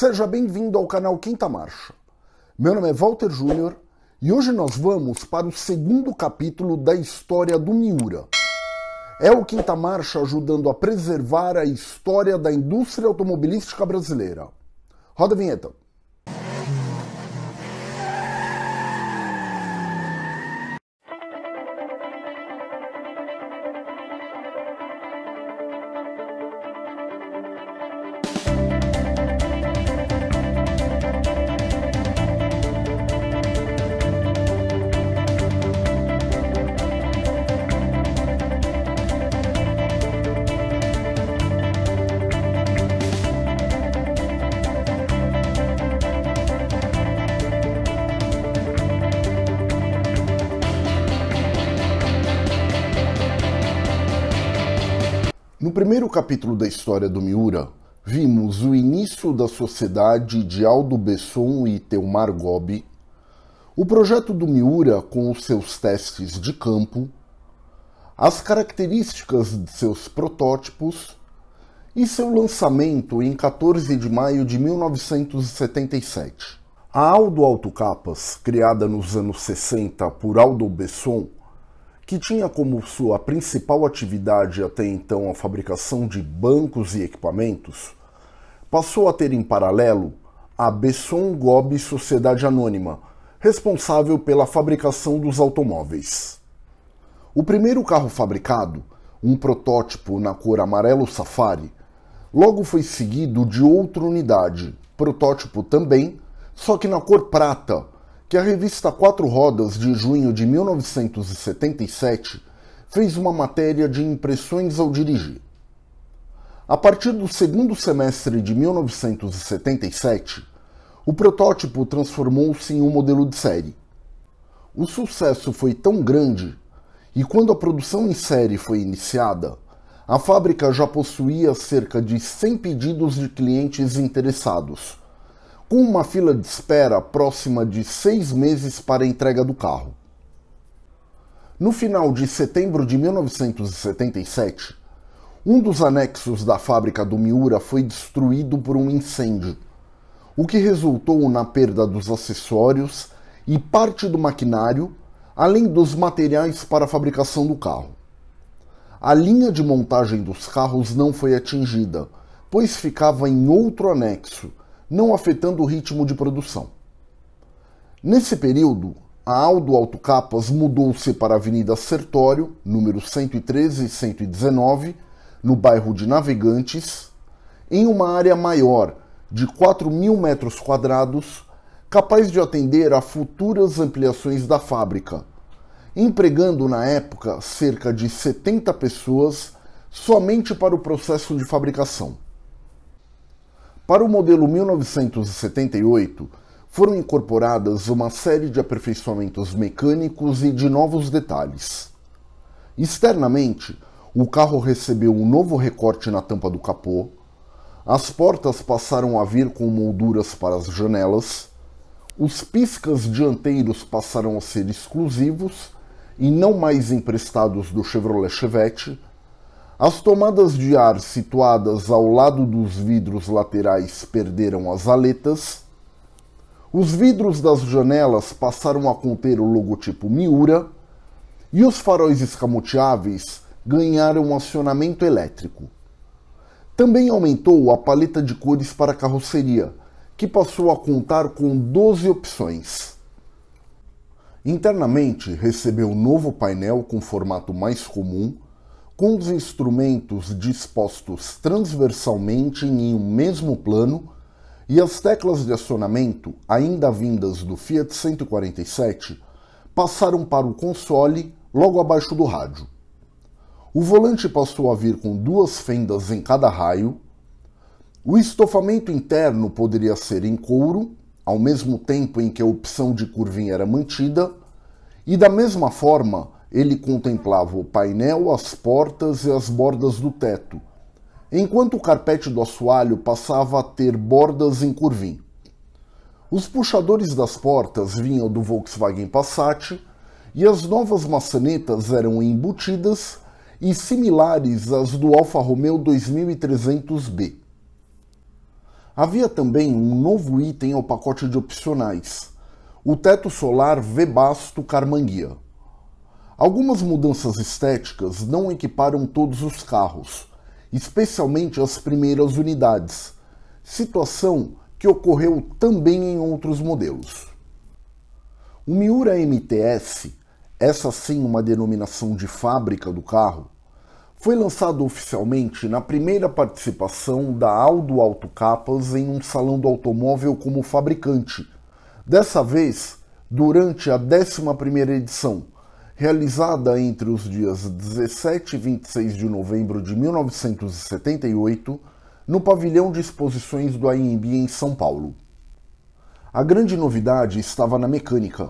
Seja bem-vindo ao canal Quinta Marcha. Meu nome é Walter Júnior e hoje nós vamos para o segundo capítulo da história do Miura. É o Quinta Marcha ajudando a preservar a história da indústria automobilística brasileira. Roda a vinheta. primeiro capítulo da história do Miura, vimos o início da sociedade de Aldo Besson e Teomar Gobi, o projeto do Miura com os seus testes de campo, as características de seus protótipos e seu lançamento em 14 de maio de 1977. A Aldo Capas, criada nos anos 60 por Aldo Besson, que tinha como sua principal atividade até então a fabricação de bancos e equipamentos, passou a ter em paralelo a Besson Gobi Sociedade Anônima, responsável pela fabricação dos automóveis. O primeiro carro fabricado, um protótipo na cor amarelo safari, logo foi seguido de outra unidade, protótipo também, só que na cor prata, que a revista Quatro Rodas, de junho de 1977, fez uma matéria de impressões ao dirigir. A partir do segundo semestre de 1977, o protótipo transformou-se em um modelo de série. O sucesso foi tão grande e, quando a produção em série foi iniciada, a fábrica já possuía cerca de 100 pedidos de clientes interessados com uma fila de espera próxima de seis meses para a entrega do carro. No final de setembro de 1977, um dos anexos da fábrica do Miura foi destruído por um incêndio, o que resultou na perda dos acessórios e parte do maquinário, além dos materiais para a fabricação do carro. A linha de montagem dos carros não foi atingida, pois ficava em outro anexo, não afetando o ritmo de produção. Nesse período, a Aldo Autocapas mudou-se para a Avenida Sertório, número 113 e 119, no bairro de Navegantes, em uma área maior de 4 mil metros quadrados, capaz de atender a futuras ampliações da fábrica, empregando na época cerca de 70 pessoas somente para o processo de fabricação. Para o modelo 1978, foram incorporadas uma série de aperfeiçoamentos mecânicos e de novos detalhes. Externamente, o carro recebeu um novo recorte na tampa do capô, as portas passaram a vir com molduras para as janelas, os piscas dianteiros passaram a ser exclusivos e não mais emprestados do Chevrolet Chevette, as tomadas de ar situadas ao lado dos vidros laterais perderam as aletas. Os vidros das janelas passaram a conter o logotipo Miura e os faróis escamoteáveis ganharam acionamento elétrico. Também aumentou a paleta de cores para a carroceria, que passou a contar com 12 opções. Internamente, recebeu um novo painel com formato mais comum com os instrumentos dispostos transversalmente em um mesmo plano e as teclas de acionamento, ainda vindas do Fiat 147, passaram para o console logo abaixo do rádio. O volante passou a vir com duas fendas em cada raio. O estofamento interno poderia ser em couro, ao mesmo tempo em que a opção de curvinha era mantida, e da mesma forma ele contemplava o painel, as portas e as bordas do teto, enquanto o carpete do assoalho passava a ter bordas em curvim. Os puxadores das portas vinham do Volkswagen Passat e as novas maçanetas eram embutidas e similares às do Alfa Romeo 2300B. Havia também um novo item ao pacote de opcionais, o teto solar Webasto Carmanguia. Algumas mudanças estéticas não equiparam todos os carros, especialmente as primeiras unidades, situação que ocorreu também em outros modelos. O Miura MTS, essa sim uma denominação de fábrica do carro, foi lançado oficialmente na primeira participação da Aldo Capas em um salão do automóvel como fabricante, dessa vez durante a 11ª edição, realizada entre os dias 17 e 26 de novembro de 1978, no pavilhão de exposições do AIMB em São Paulo. A grande novidade estava na mecânica,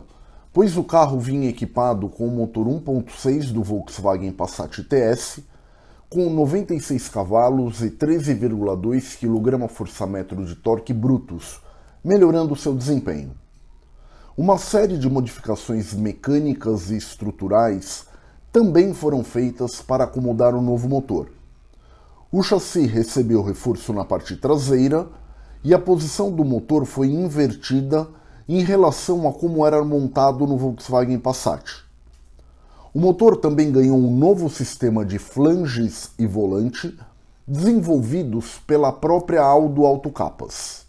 pois o carro vinha equipado com o motor 1.6 do Volkswagen Passat TS, com 96 cavalos e 13,2 kgfm de torque brutos, melhorando seu desempenho. Uma série de modificações mecânicas e estruturais também foram feitas para acomodar o novo motor. O chassi recebeu reforço na parte traseira e a posição do motor foi invertida em relação a como era montado no Volkswagen Passat. O motor também ganhou um novo sistema de flanges e volante desenvolvidos pela própria Aldo Autocapas.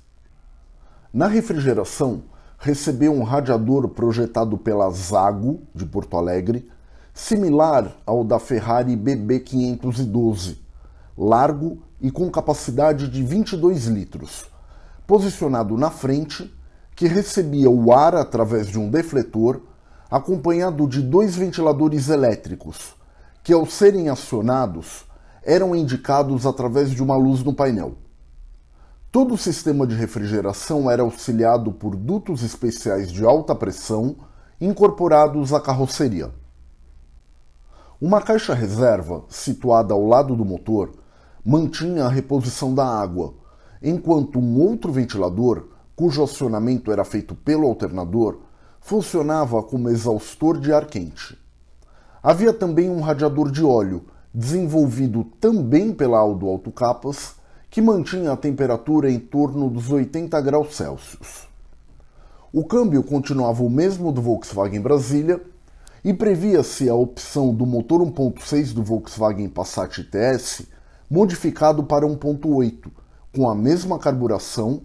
Na refrigeração, recebeu um radiador projetado pela Zago, de Porto Alegre, similar ao da Ferrari BB512, largo e com capacidade de 22 litros, posicionado na frente, que recebia o ar através de um defletor, acompanhado de dois ventiladores elétricos, que ao serem acionados, eram indicados através de uma luz no painel. Todo o sistema de refrigeração era auxiliado por dutos especiais de alta pressão incorporados à carroceria. Uma caixa reserva, situada ao lado do motor, mantinha a reposição da água, enquanto um outro ventilador, cujo acionamento era feito pelo alternador, funcionava como exaustor de ar quente. Havia também um radiador de óleo, desenvolvido também pela Aldo Autocapas, que mantinha a temperatura em torno dos 80 graus Celsius. O câmbio continuava o mesmo do Volkswagen Brasília e previa-se a opção do motor 1.6 do Volkswagen Passat TS modificado para 1.8, com a mesma carburação,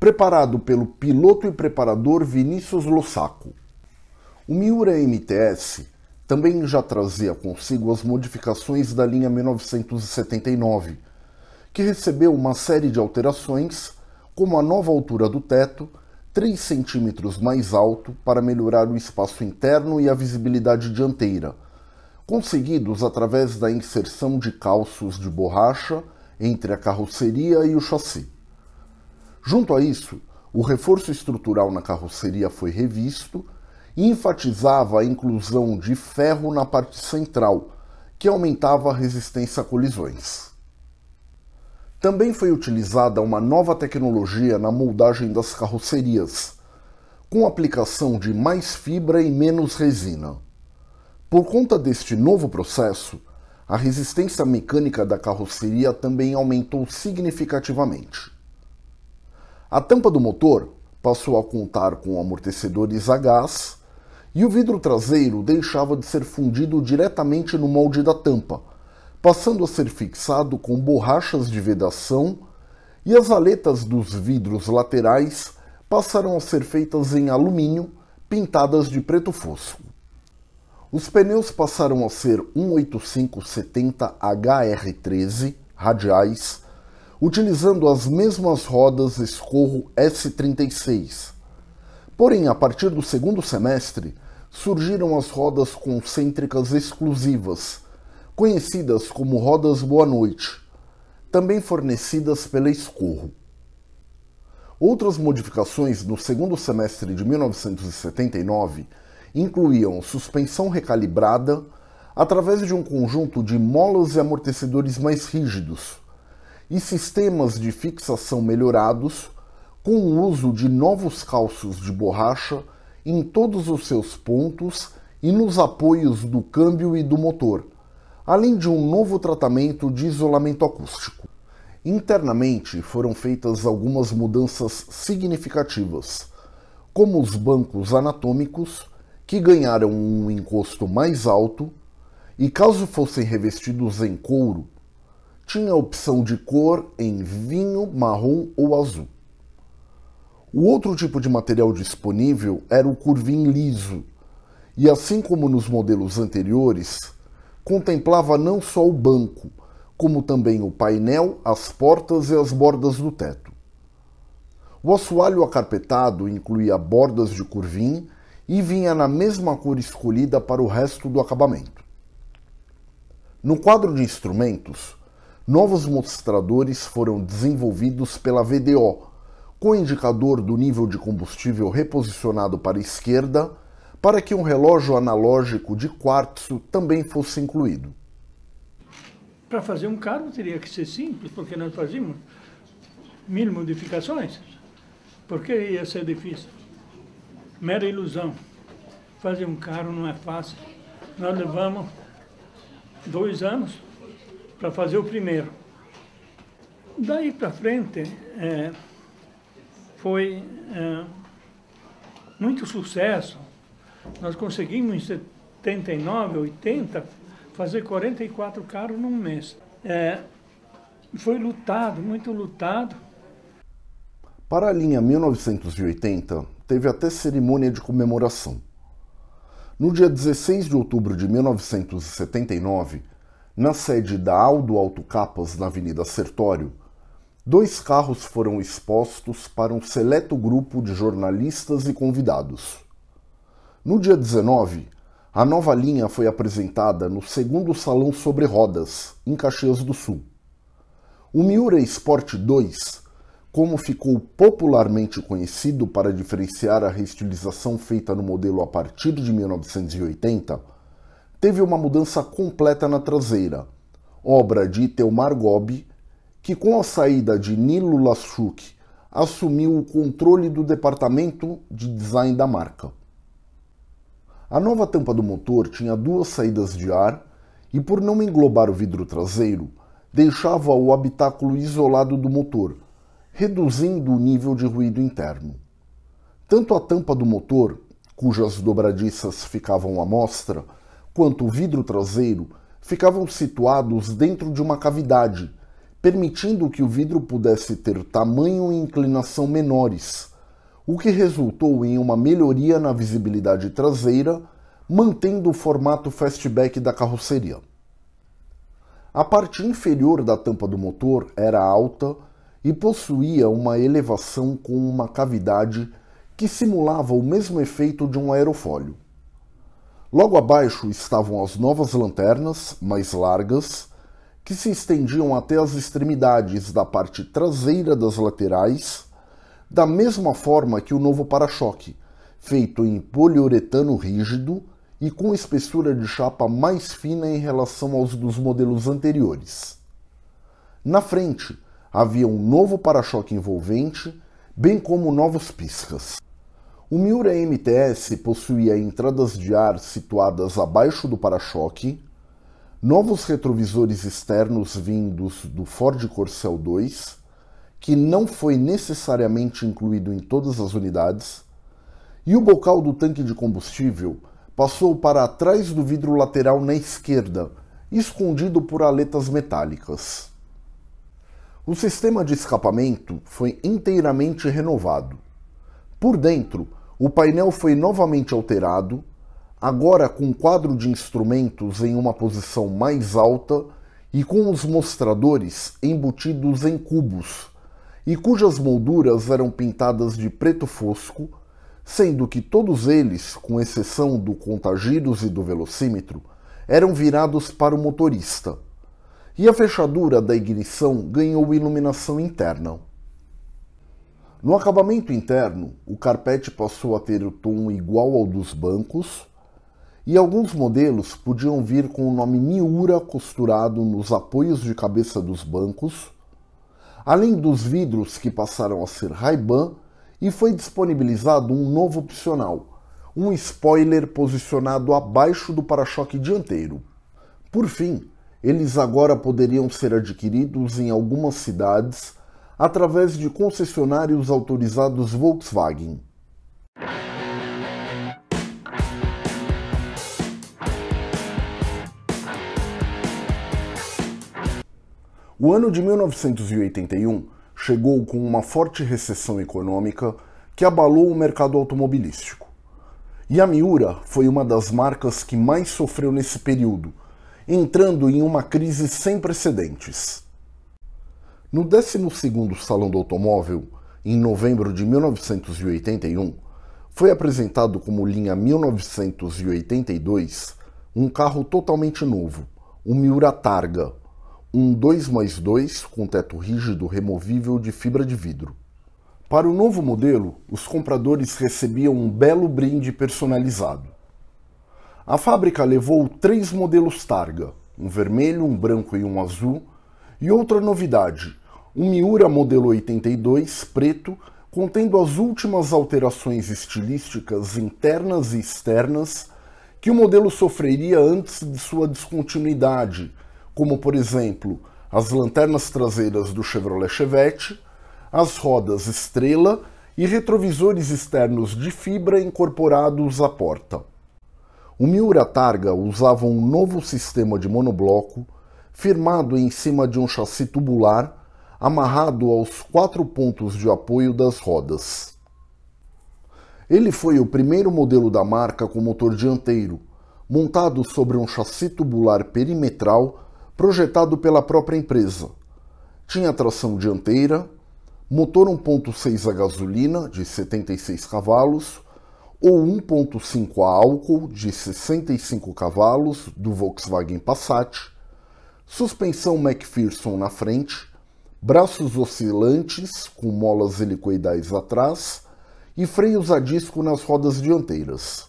preparado pelo piloto e preparador Vinícius Lossaco. O Miura MTS também já trazia consigo as modificações da linha 1979 que recebeu uma série de alterações, como a nova altura do teto, 3 centímetros mais alto para melhorar o espaço interno e a visibilidade dianteira, conseguidos através da inserção de calços de borracha entre a carroceria e o chassi. Junto a isso, o reforço estrutural na carroceria foi revisto e enfatizava a inclusão de ferro na parte central, que aumentava a resistência a colisões. Também foi utilizada uma nova tecnologia na moldagem das carrocerias, com aplicação de mais fibra e menos resina. Por conta deste novo processo, a resistência mecânica da carroceria também aumentou significativamente. A tampa do motor passou a contar com amortecedores a gás e o vidro traseiro deixava de ser fundido diretamente no molde da tampa passando a ser fixado com borrachas de vedação, e as aletas dos vidros laterais passaram a ser feitas em alumínio, pintadas de preto fosco. Os pneus passaram a ser 18570HR13 radiais, utilizando as mesmas rodas escorro S36. Porém, a partir do segundo semestre, surgiram as rodas concêntricas exclusivas, conhecidas como rodas Boa Noite, também fornecidas pela Escorro. Outras modificações no segundo semestre de 1979 incluíam suspensão recalibrada através de um conjunto de molas e amortecedores mais rígidos e sistemas de fixação melhorados com o uso de novos calços de borracha em todos os seus pontos e nos apoios do câmbio e do motor, além de um novo tratamento de isolamento acústico. Internamente foram feitas algumas mudanças significativas, como os bancos anatômicos, que ganharam um encosto mais alto e, caso fossem revestidos em couro, tinha a opção de cor em vinho, marrom ou azul. O outro tipo de material disponível era o curvim liso, e assim como nos modelos anteriores, contemplava não só o banco, como também o painel, as portas e as bordas do teto. O assoalho acarpetado incluía bordas de curvim e vinha na mesma cor escolhida para o resto do acabamento. No quadro de instrumentos, novos mostradores foram desenvolvidos pela VDO, com indicador do nível de combustível reposicionado para a esquerda para que um relógio analógico de quartzo também fosse incluído. Para fazer um carro teria que ser simples, porque nós fazíamos mil modificações. Por que ia ser difícil? Mera ilusão. Fazer um carro não é fácil. Nós levamos dois anos para fazer o primeiro. Daí para frente é, foi é, muito sucesso nós conseguimos em 79, 80, fazer 44 carros num mês. É, foi lutado, muito lutado. Para a linha 1980, teve até cerimônia de comemoração. No dia 16 de outubro de 1979, na sede da Aldo Alto Capas na Avenida Sertório, dois carros foram expostos para um seleto grupo de jornalistas e convidados. No dia 19, a nova linha foi apresentada no segundo Salão Sobre Rodas, em Caxias do Sul. O Miura Sport 2, como ficou popularmente conhecido para diferenciar a reestilização feita no modelo a partir de 1980, teve uma mudança completa na traseira, obra de Itelmar Gobi, que com a saída de Nilo Laschuk assumiu o controle do departamento de design da marca. A nova tampa do motor tinha duas saídas de ar e, por não englobar o vidro traseiro, deixava o habitáculo isolado do motor, reduzindo o nível de ruído interno. Tanto a tampa do motor, cujas dobradiças ficavam à mostra, quanto o vidro traseiro ficavam situados dentro de uma cavidade, permitindo que o vidro pudesse ter tamanho e inclinação menores o que resultou em uma melhoria na visibilidade traseira, mantendo o formato fastback da carroceria. A parte inferior da tampa do motor era alta e possuía uma elevação com uma cavidade que simulava o mesmo efeito de um aerofólio. Logo abaixo estavam as novas lanternas, mais largas, que se estendiam até as extremidades da parte traseira das laterais da mesma forma que o novo para-choque, feito em poliuretano rígido e com espessura de chapa mais fina em relação aos dos modelos anteriores. Na frente, havia um novo para-choque envolvente, bem como novos piscas. O Miura MTS possuía entradas de ar situadas abaixo do para-choque, novos retrovisores externos vindos do Ford Corcel 2 que não foi necessariamente incluído em todas as unidades, e o bocal do tanque de combustível passou para trás do vidro lateral na esquerda, escondido por aletas metálicas. O sistema de escapamento foi inteiramente renovado. Por dentro, o painel foi novamente alterado, agora com o quadro de instrumentos em uma posição mais alta e com os mostradores embutidos em cubos, e cujas molduras eram pintadas de preto fosco, sendo que todos eles, com exceção do contagiros e do velocímetro, eram virados para o motorista, e a fechadura da ignição ganhou iluminação interna. No acabamento interno, o carpete passou a ter o tom igual ao dos bancos, e alguns modelos podiam vir com o nome Miura costurado nos apoios de cabeça dos bancos além dos vidros que passaram a ser Ray-Ban, e foi disponibilizado um novo opcional, um spoiler posicionado abaixo do para-choque dianteiro. Por fim, eles agora poderiam ser adquiridos em algumas cidades através de concessionários autorizados Volkswagen. O ano de 1981 chegou com uma forte recessão econômica que abalou o mercado automobilístico. E a Miura foi uma das marcas que mais sofreu nesse período, entrando em uma crise sem precedentes. No 12º Salão do Automóvel, em novembro de 1981, foi apresentado como linha 1982 um carro totalmente novo, o Miura Targa, um 2 mais 2 com teto rígido removível de fibra de vidro. Para o novo modelo, os compradores recebiam um belo brinde personalizado. A fábrica levou três modelos targa, um vermelho, um branco e um azul, e outra novidade, um Miura modelo 82 preto, contendo as últimas alterações estilísticas internas e externas que o modelo sofreria antes de sua descontinuidade como por exemplo as lanternas traseiras do Chevrolet Chevette, as rodas estrela e retrovisores externos de fibra incorporados à porta. O Miura Targa usava um novo sistema de monobloco, firmado em cima de um chassi tubular, amarrado aos quatro pontos de apoio das rodas. Ele foi o primeiro modelo da marca com motor dianteiro, montado sobre um chassi tubular perimetral projetado pela própria empresa. Tinha tração dianteira, motor 1.6 a gasolina de 76 cavalos ou 1.5 a álcool de 65 cavalos do Volkswagen Passat, suspensão MacPherson na frente, braços oscilantes com molas helicoidais atrás e freios a disco nas rodas dianteiras.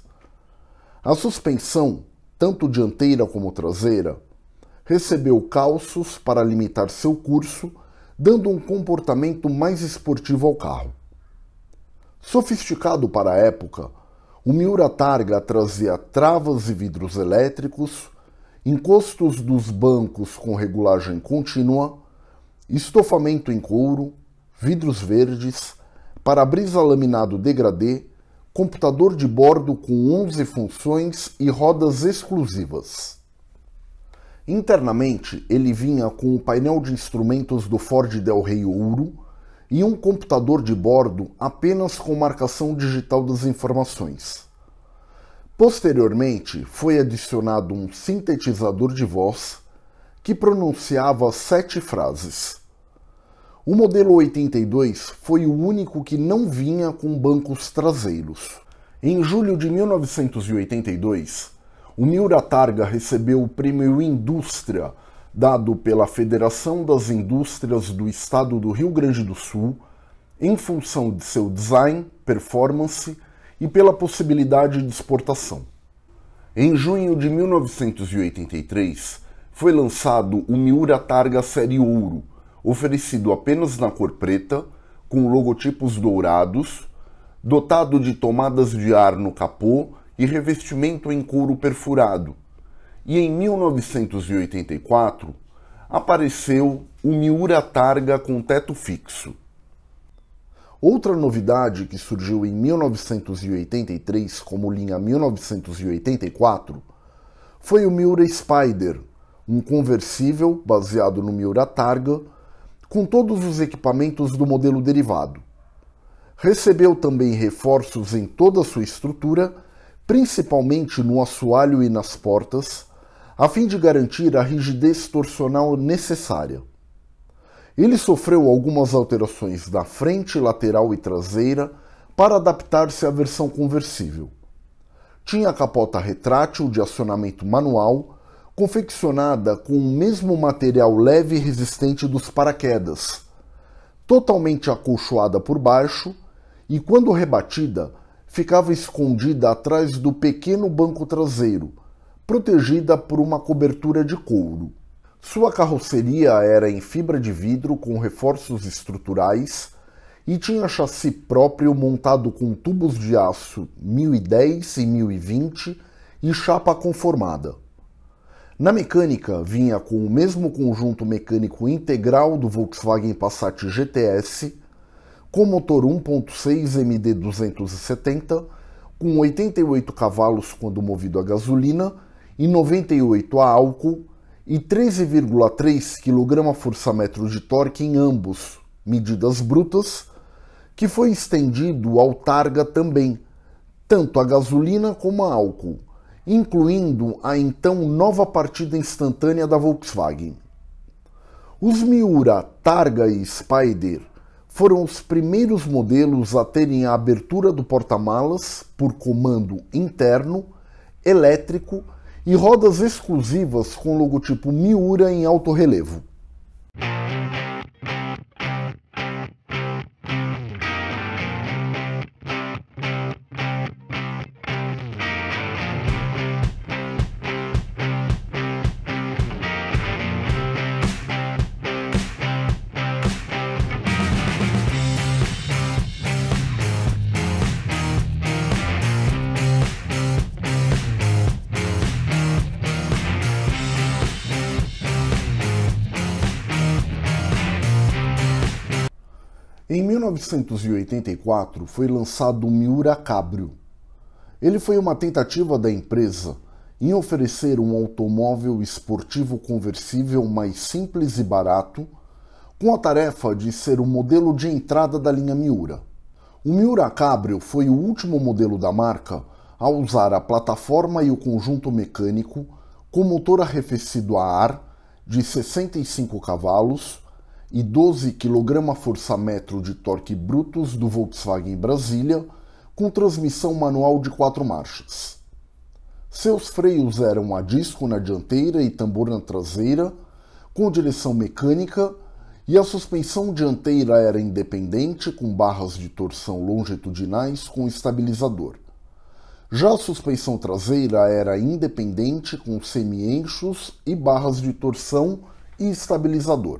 A suspensão, tanto dianteira como traseira, recebeu calços para limitar seu curso, dando um comportamento mais esportivo ao carro. Sofisticado para a época, o Miura Targa trazia travas e vidros elétricos, encostos dos bancos com regulagem contínua, estofamento em couro, vidros verdes, para-brisa laminado degradê, computador de bordo com 11 funções e rodas exclusivas. Internamente, ele vinha com o painel de instrumentos do Ford Del Rey Ouro e um computador de bordo apenas com marcação digital das informações. Posteriormente, foi adicionado um sintetizador de voz que pronunciava sete frases. O modelo 82 foi o único que não vinha com bancos traseiros. Em julho de 1982, o Miura Targa recebeu o prêmio Indústria, dado pela Federação das Indústrias do Estado do Rio Grande do Sul, em função de seu design, performance e pela possibilidade de exportação. Em junho de 1983, foi lançado o Miura Targa Série Ouro, oferecido apenas na cor preta, com logotipos dourados, dotado de tomadas de ar no capô e revestimento em couro perfurado. E em 1984 apareceu o Miura Targa com teto fixo. Outra novidade que surgiu em 1983 como linha 1984 foi o Miura Spider, um conversível baseado no Miura Targa, com todos os equipamentos do modelo derivado. Recebeu também reforços em toda a sua estrutura principalmente no assoalho e nas portas, a fim de garantir a rigidez torsional necessária. Ele sofreu algumas alterações na frente, lateral e traseira para adaptar-se à versão conversível. Tinha a capota retrátil de acionamento manual, confeccionada com o mesmo material leve e resistente dos paraquedas, totalmente acolchoada por baixo e, quando rebatida, ficava escondida atrás do pequeno banco traseiro, protegida por uma cobertura de couro. Sua carroceria era em fibra de vidro com reforços estruturais e tinha chassi próprio montado com tubos de aço 1010 e 1020 e chapa conformada. Na mecânica, vinha com o mesmo conjunto mecânico integral do Volkswagen Passat GTS com motor 1.6 MD270, com 88 cavalos quando movido a gasolina e 98 a álcool e 13,3 kgfm de torque em ambos, medidas brutas, que foi estendido ao Targa também, tanto a gasolina como a álcool, incluindo a então nova partida instantânea da Volkswagen. Os Miura Targa e Spider foram os primeiros modelos a terem a abertura do porta-malas por comando interno, elétrico e rodas exclusivas com logotipo Miura em alto relevo. Em 1984 foi lançado o Miura Cabrio. Ele foi uma tentativa da empresa em oferecer um automóvel esportivo conversível mais simples e barato, com a tarefa de ser o modelo de entrada da linha Miura. O Miura Cabrio foi o último modelo da marca a usar a plataforma e o conjunto mecânico com motor arrefecido a ar de 65 cavalos e 12 kgfm de torque brutos do Volkswagen Brasília, com transmissão manual de quatro marchas. Seus freios eram a disco na dianteira e tambor na traseira, com direção mecânica, e a suspensão dianteira era independente, com barras de torção longitudinais com estabilizador. Já a suspensão traseira era independente, com semi-enchos e barras de torção e estabilizador.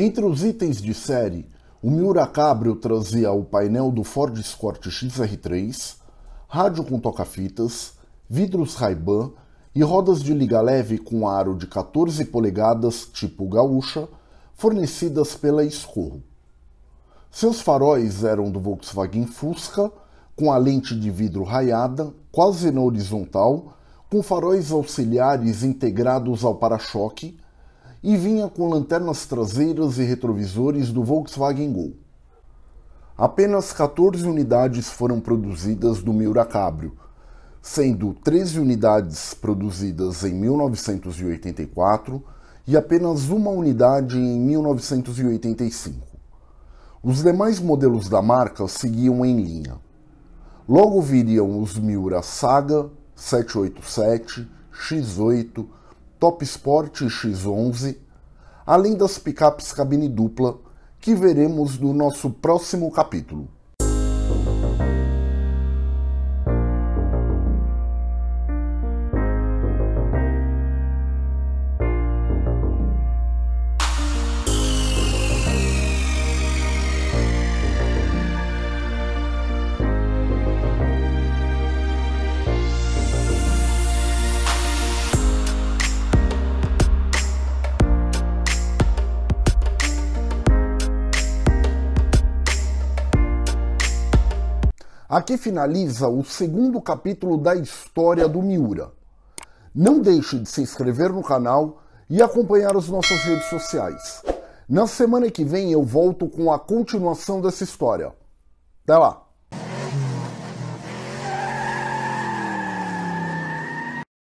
Entre os itens de série, o Miura Cabrio trazia o painel do Ford Escort XR3, rádio com toca-fitas, vidros Ray-Ban e rodas de liga leve com aro de 14 polegadas tipo gaúcha, fornecidas pela Escorro. Seus faróis eram do Volkswagen Fusca, com a lente de vidro raiada, quase na horizontal, com faróis auxiliares integrados ao para-choque, e vinha com lanternas traseiras e retrovisores do Volkswagen Gol. Apenas 14 unidades foram produzidas do Miura Cabrio, sendo 13 unidades produzidas em 1984 e apenas uma unidade em 1985. Os demais modelos da marca seguiam em linha. Logo viriam os Miura Saga, 787, X8, Top Sport X11, além das picapes cabine dupla que veremos no nosso próximo capítulo. Aqui finaliza o segundo capítulo da história do Miura. Não deixe de se inscrever no canal e acompanhar as nossas redes sociais. Na semana que vem eu volto com a continuação dessa história. Até lá!